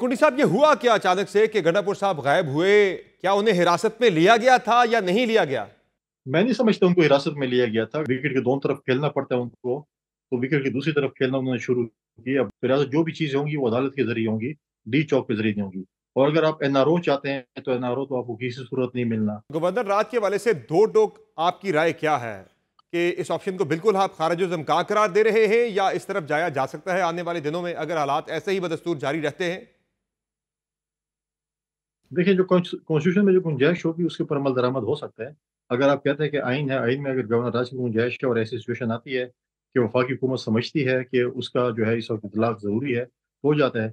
कुंडी साहब ये हुआ क्या अचानक से कि गडापुर साहब गायब हुए क्या उन्हें हिरासत में लिया गया था या नहीं लिया गया मैं नहीं समझता उनको हिरासत में लिया गया था विकेट के दोनों तरफ खेलना पड़ता है उनको तो विकेट की दूसरी तरफ खेलना उन्होंने शुरू किया हिरासत जो भी चीजें होंगी वो अदालत के जरिए होंगी डी चौक के जरिए होंगी और अगर आप एनआरओ चाहते हैं तो एनआरओ तो आपको किसी सूरत नहीं मिलना गवर्नर रात के वाले से दो टोक आपकी राय क्या है कि इस ऑप्शन को बिल्कुल आप खारज का करार दे रहे हैं या इस तरफ जाया जा सकता है आने वाले दिनों में अगर हालात ऐसे ही बदस्तूर जारी रहते हैं देखिए जो कॉन्स्टिट्यूशन में जो गुंजाइश होगी उसके ऊपर अमल दरामद हो सकता है अगर आप कहते हैं कि आइन है आइन में अगर गवर्नर राज की गुंजाइश है और ऐसी सिचुएशन आती है कि वफाकी हुकूमत समझती है कि उसका जो है इस वक्त इतलाक ज़रूरी है हो जाता है